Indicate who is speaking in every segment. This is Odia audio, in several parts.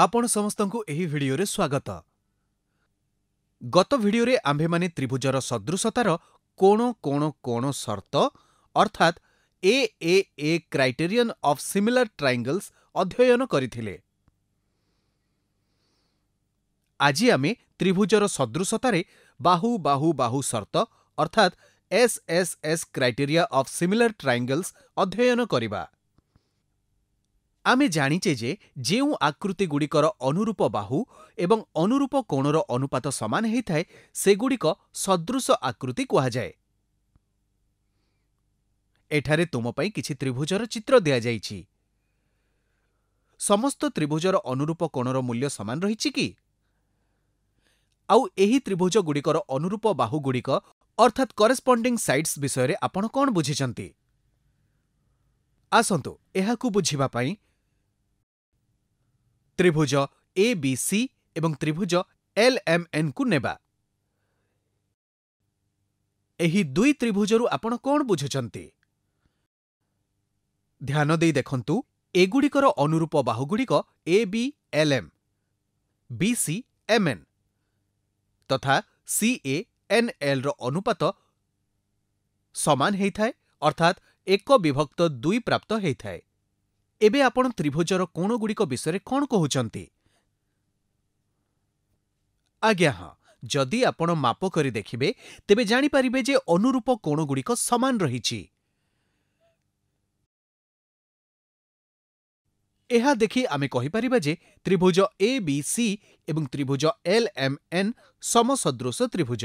Speaker 1: ଆପଣ ସମସ୍ତଙ୍କୁ ଏହି ଭିଡିଓରେ ସ୍ୱାଗତ ଗତ ଭିଡିଓରେ ଆମ୍ଭେମାନେ ତ୍ରିଭୁଜର ସଦୃଶତାର କୋଣ କୋଣ କୋଣ ସର୍ତ୍ତ ଅର୍ଥାତ୍ ଏ ଏ ଏ କ୍ରାଇଟେରିଅନ୍ ଅଫ୍ ସିମିଲାର ଟ୍ରାଇଙ୍ଗଲ୍ସ ଅଧ୍ୟୟନ କରିଥିଲେ ଆଜି ଆମେ ତ୍ରିଭୁଜର ସଦୃଶତାରେ ବାହୁ ବାହୁ ବାହୁ ସର୍ତ୍ତ ଅର୍ଥାତ୍ S S S criteria of similar triangles ଅଧ୍ୟୟନ କରିବା ଆମେ ଜାଣିଛେ ଯେ ଯେଉଁ ଆକୃତିଗୁଡ଼ିକର ଅନୁରୂପ ବାହୁ ଏବଂ ଅନୁରୂପ କୋଣର ଅନୁପାତ ସମାନ ହୋଇଥାଏ ସେଗୁଡ଼ିକ ସଦୃଶ ଆକୃତି କୁହାଯାଏ ଏଠାରେ ତୁମ ପାଇଁ କିଛି ତ୍ରିଭୁଜର ଚିତ୍ର ଦିଆଯାଇଛି ସମସ୍ତ ତ୍ରିଭୁଜର ଅନୁରୂପ କୋଣର ମୂଲ୍ୟ ସମାନ ରହିଛି କି ଆଉ ଏହି ତ୍ରିଭୁଜଗୁଡ଼ିକର ଅନୁରୂପ ବାହୁଗୁଡ଼ିକ ଅର୍ଥାତ୍ କରେସ୍ପଣ୍ଡିଂ ସାଇଟ୍ସ ବିଷୟରେ ଆପଣ କ'ଣ ବୁଝିଛନ୍ତି ଆସନ୍ତୁ ଏହାକୁ ବୁଝିବା ପାଇଁ ତ୍ରିଭୁଜ ଏ ବି ସି ଏବଂ ତ୍ରିଭୁଜ ଏଲ୍ଏମ୍ଏନ୍କୁ ନେବା ଏହି ଦୁଇ ତ୍ରିଭୁଜରୁ ଆପଣ କ'ଣ ବୁଝୁଛନ୍ତି ଧ୍ୟାନ ଦେଇ ଦେଖନ୍ତୁ ଏଗୁଡ଼ିକର ଅନୁରୂପ ବାହୁଗୁଡ଼ିକ A B L M B C M N ତଥା ସି ଏ ଏନ୍ ଏଲ୍ ର ଅନୁପାତ ସମାନ ହେଇଥାଏ ଅର୍ଥାତ୍ ଏକ ବିଭକ୍ତ ଦୁଇ ପ୍ରାପ୍ତ ହେଇଥାଏ ଏବେ ଆପଣ ତ୍ରିଭୁଜର କୋଣଗୁଡ଼ିକ ବିଷୟରେ କ'ଣ କହୁଛନ୍ତି ଆଜ୍ଞା ହଁ ଯଦି ଆପଣ ମାପ କରି ଦେଖିବେ ତେବେ ଜାଣିପାରିବେ ଯେ ଅନୁରୂପ କୋଣଗୁଡ଼ିକ ସମାନ ରହିଛି ଏହା ଦେଖି ଆମେ କହିପାରିବା ଯେ ତ୍ରିଭୁଜ ଏ ବି ସି ଏବଂ ତ୍ରିଭୁଜ ଏଲ୍ ଏମ୍ ଏନ୍ ସମସଦୃଶ ତ୍ରିଭୁଜ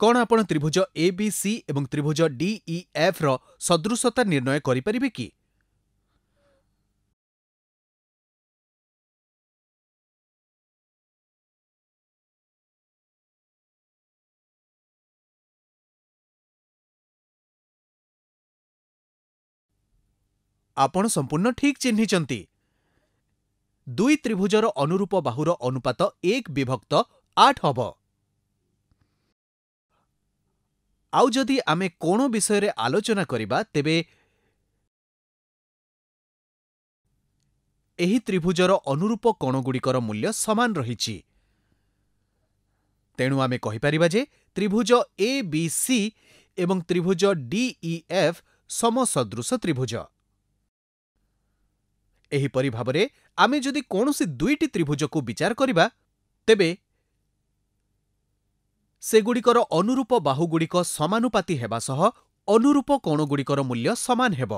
Speaker 1: କ'ଣ ଆପଣ ତ୍ରିଭୁଜ ଏ ବି ସି ଏବଂ ତ୍ରିଭୁଜ ଡିଇ ଏଫ୍ e, ସଦୃଶତା ନିର୍ଣ୍ଣୟ କରିପାରିବେ କି ଆପଣ ସମ୍ପୂର୍ଣ୍ଣ ଠିକ୍ ଚିହ୍ନିଛନ୍ତି ଦୁଇ ତ୍ରିଭୁଜର ଅନୁରୂପ ବାହୁର ଅନୁପାତ ଏକ ବିଭକ୍ତ ଆଠ ହେବ ଆଉ ଯଦି ଆମେ କୋଣ ବିଷୟରେ ଆଲୋଚନା କରିବା ତେବେ ଏହି ତ୍ରିଭୁଜର ଅନୁରୂପ କୋଣଗୁଡ଼ିକର ମୂଲ୍ୟ ସମାନ ରହିଛି ତେଣୁ ଆମେ କହିପାରିବା ଯେ ତ୍ରିଭୁଜ ଏ ବି ସି ଏବଂ ତ୍ରିଭୁଜ ଡିଇଏଫ୍ ସମସଦୃଶ ତ୍ରିଭୁଜ ଏହିପରି ଭାବରେ ଆମେ ଯଦି କୌଣସି ଦୁଇଟି ତ୍ରିଭୁଜକୁ ବିଚାର କରିବା ତେବେ ସେଗୁଡ଼ିକର ଅନୁରୂପ ବାହୁଗୁଡ଼ିକ ସମାନୁପାତି ହେବା ସହ ଅନୁରୂପ କୋଣଗୁଡ଼ିକର ମୂଲ୍ୟ ସମାନ ହେବ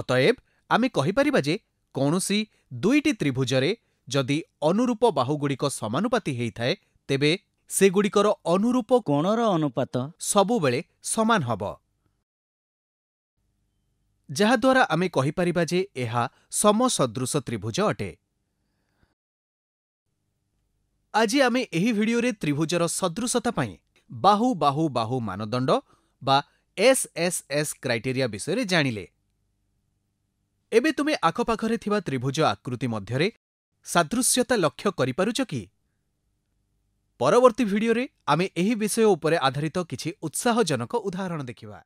Speaker 1: ଅତଏବ ଆମେ କହିପାରିବା ଯେ କୌଣସି ଦୁଇଟି ତ୍ରିଭୁଜରେ ଯଦି ଅନୁରୂପ ବାହୁଗୁଡ଼ିକ ସମାନୁପାତି ହୋଇଥାଏ ତେବେ ସେଗୁଡ଼ିକର ଅନୁରୂପ କୋଣର ଅନୁପାତ ସବୁବେଳେ ସମାନ ହେବ ଯାହାଦ୍ୱାରା ଆମେ କହିପାରିବା ଯେ ଏହା ସମସଦୃଶ ତ୍ରିଭୁଜ ଅଟେ ଆଜି ଆମେ ଏହି ଭିଡିଓରେ ତ୍ରିଭୁଜର ସଦୃଶତା ପାଇଁ ବାହୁ ବାହୁ ବାହୁ ମାନଦଣ୍ଡ ବା ଏସ୍ଏସ୍ଏସ୍ କ୍ରାଇଟେରିଆ ବିଷୟରେ ଜାଣିଲେ ଏବେ ତୁମେ ଆଖପାଖରେ ଥିବା ତ୍ରିଭୁଜ ଆକୃତି ମଧ୍ୟରେ ସାଦୃଶ୍ୟତା ଲକ୍ଷ୍ୟ କରିପାରୁଛ କି ପରବର୍ତ୍ତୀ ଭିଡିଓରେ ଆମେ ଏହି ବିଷୟ ଉପରେ ଆଧାରିତ କିଛି ଉତ୍ସାହଜନକ ଉଦାହରଣ ଦେଖିବା